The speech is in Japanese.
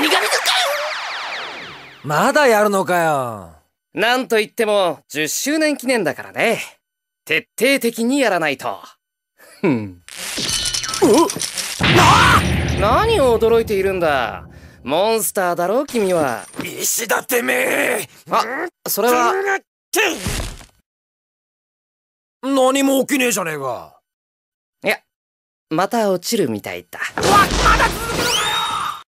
神々のかよまだやるのかよなんといっても10周年記念だからね徹底的にやらないとふん何を驚いているんだモンスターだろう君は石だてめえあそれは何も起きねえじゃねえかいやまた落ちるみたいだまだ続く